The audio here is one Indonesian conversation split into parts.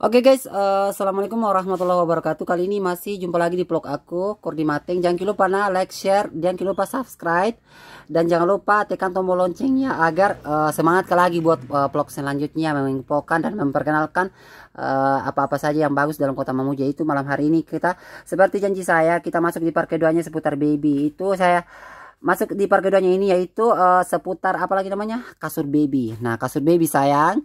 Oke okay guys, uh, Assalamualaikum warahmatullahi wabarakatuh Kali ini masih jumpa lagi di vlog aku, Kurdi Mateng. Jangan lupa nah, like, share, dan jangan lupa subscribe Dan jangan lupa tekan tombol loncengnya Agar uh, semangat lagi buat uh, vlog selanjutnya Menginfokan dan memperkenalkan Apa-apa uh, saja yang bagus dalam kota Mamuja itu Malam hari ini kita, seperti janji saya Kita masuk di parkir duanya seputar baby Itu saya masuk di part keduanya ini yaitu uh, seputar lagi namanya kasur baby nah kasur baby sayang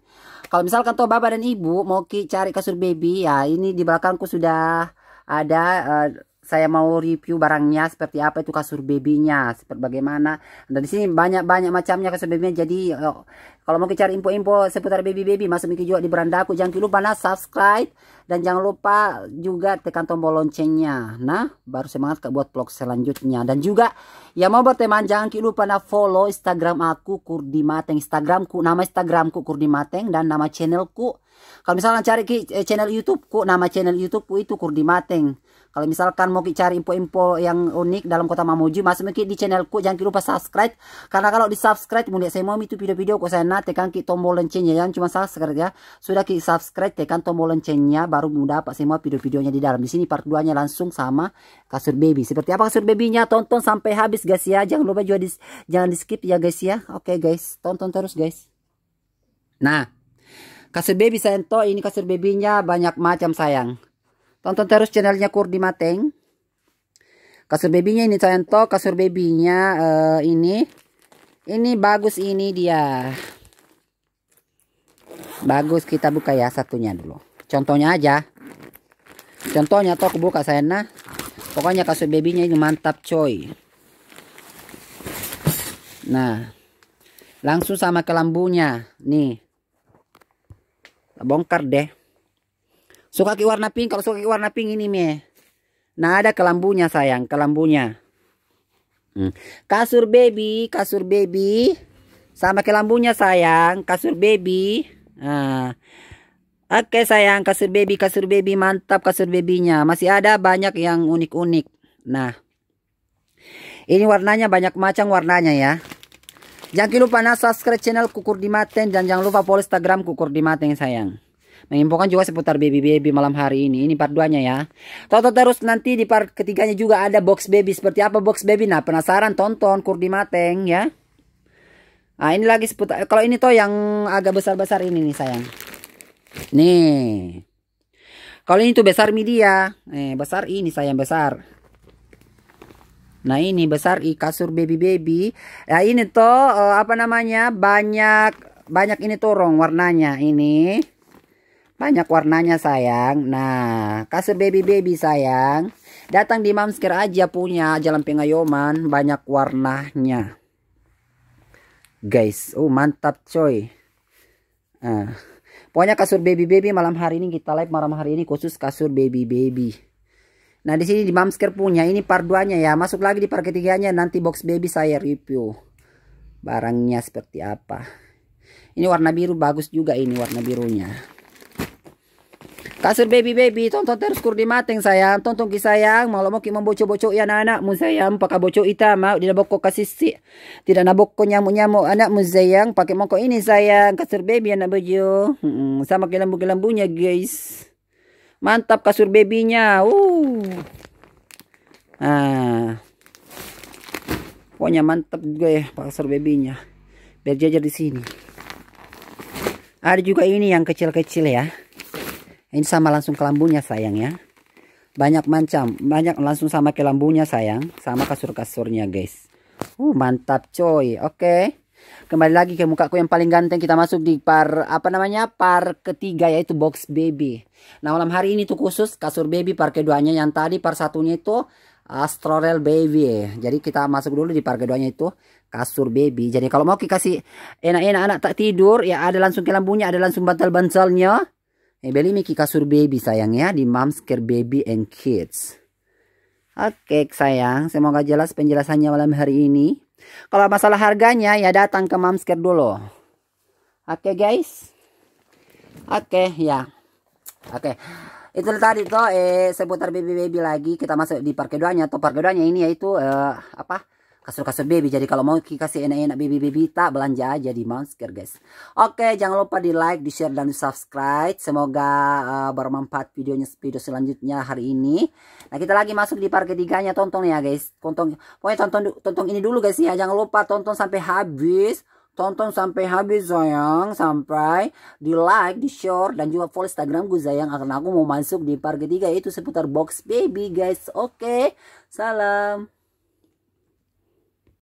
kalau misalkan toh bapak dan ibu mau cari kasur baby ya ini di belakangku sudah ada uh, saya mau review barangnya seperti apa itu kasur babynya seperti bagaimana dan di sini banyak-banyak macamnya kasur babynya jadi eh, kalau mau cari info-info seputar baby-baby masuk mikir juga di beranda aku jangan lupa nah subscribe dan jangan lupa juga tekan tombol loncengnya nah baru semangat ke buat vlog selanjutnya dan juga yang mau berteman jangan lupa nah follow instagram aku kurdi mateng instagramku nama instagramku kurdi mateng dan nama channelku kalau misalkan cari ki, eh, channel YouTube ku, nama channel YouTube ku itu Kurdi Mateng. Kalau misalkan mau ki cari info-info yang unik dalam kota Mamuju, masuk ki di channel ku jangan ki lupa subscribe. Karena kalau di subscribe, mulia saya mau itu video-video ku saya na tekan ki tombol loncengnya yang cuma subscribe ya. Sudah ki subscribe, tekan tombol loncengnya baru mudah dapat semua video-videonya di dalam. Di sini part 2-nya langsung sama kasur baby. Seperti apa kasur babynya? Tonton sampai habis guys ya. Jangan lupa juga di, jangan di skip ya guys ya. Oke okay, guys, tonton terus guys. Nah kasur baby sento, ini kasir babynya banyak macam sayang. Tonton terus channelnya Kurdi Mateng. Kasur babynya ini sento, kasur babynya uh, ini. Ini bagus ini dia. Bagus kita buka ya satunya dulu. Contohnya aja. Contohnya toh aku buka saya nah. Pokoknya kasur babynya ini mantap coy. Nah. Langsung sama ke lambunya. Nih bongkar deh suka ki warna pink kalau suka ki warna pink ini mie nah ada kelambunya sayang kelambunya hmm. kasur baby kasur baby sama kelambunya sayang kasur baby nah Oke sayang kasur baby kasur baby mantap kasur babynya masih ada banyak yang unik-unik. Nah ini warnanya banyak macam warnanya ya. Jangan lupa nah subscribe channel Kukur Dimaten dan jangan lupa follow Instagram Kukur Dimaten sayang. Menginfokan juga seputar baby baby malam hari ini. Ini part 2-nya ya. Tonton terus nanti di part ketiganya juga ada box baby. Seperti apa box baby? Nah, penasaran tonton Kukur Maten ya. Ah ini lagi seputar kalau ini toh yang agak besar-besar ini nih sayang. Nih. Kalau ini tuh besar media. Eh, besar ini sayang besar. Nah ini besar i kasur baby baby. Nah ini tuh uh, eh, apa namanya banyak banyak ini torong warnanya ini banyak warnanya sayang. Nah kasur baby baby sayang. Datang di Mamsker aja punya Jalan Pengayoman banyak warnanya. Guys, oh mantap coy. Nah, pokoknya kasur baby baby malam hari ini kita live malam hari ini khusus kasur baby baby. Nah, di sini di Mamsker punya. Ini part 2-nya ya. Masuk lagi di part ketiganya. Nanti box baby saya review. Barangnya seperti apa. Ini warna biru. Bagus juga ini warna birunya. Kasur baby-baby. Tonton terus kur di mateng sayang. Tonton ki sayang. malam mau ki bocok bocok ya anak-anakmu sayang. Pakai bocok hitam. Mau tidak bokok kasih si. Tidak nak bokok nyamuk-nyamuk anakmu sayang. Pakai moko ini sayang. Kasur baby anak baju Hmm, sama kelambu kelambunya guys. Mantap kasur babynya. Uh. Ah. Pokoknya mantap juga ya kasur babynya. Biar jajar di sini. Ada juga ini yang kecil-kecil ya. Ini sama langsung ke sayang ya. Banyak macam, banyak langsung sama ke sayang, sama kasur-kasurnya guys. Uh, mantap coy. Oke. Okay. Kembali lagi ke muka aku yang paling ganteng kita masuk di par apa namanya par ketiga yaitu box baby. Nah malam hari ini tuh khusus kasur baby par keduanya yang tadi par satunya itu Astrorel baby. Jadi kita masuk dulu di par keduanya itu kasur baby. Jadi kalau mau kasih enak-enak anak tak tidur ya ada langsung kelambunya ada langsung bantal-bantalnya. Eh, beli Miki kasur baby sayang ya di Moms Care Baby and Kids. Oke sayang, semoga jelas penjelasannya malam hari ini. Kalau masalah harganya ya datang ke Mamsker dulu. Oke okay, guys. Oke okay, ya. Oke. Okay. Itu tadi tuh eh seputar baby baby lagi kita masuk di parkir keduanya atau parkir keduanya ini yaitu eh, apa? kasur-kasur baby. Jadi kalau mau kasih enak-enak baby-baby, tak belanja jadi di guys. Oke, jangan lupa di like, di share, dan di subscribe. Semoga uh, bermanfaat videonya video selanjutnya hari ini. Nah, kita lagi masuk di part ketiganya. Tonton ya, guys. Tonton, pokoknya tonton, tonton ini dulu, guys. Ya, jangan lupa tonton sampai habis. Tonton sampai habis sayang Sampai di like, di share Dan juga follow instagram gue sayang Karena aku mau masuk di part ketiga Itu seputar box baby guys Oke Salam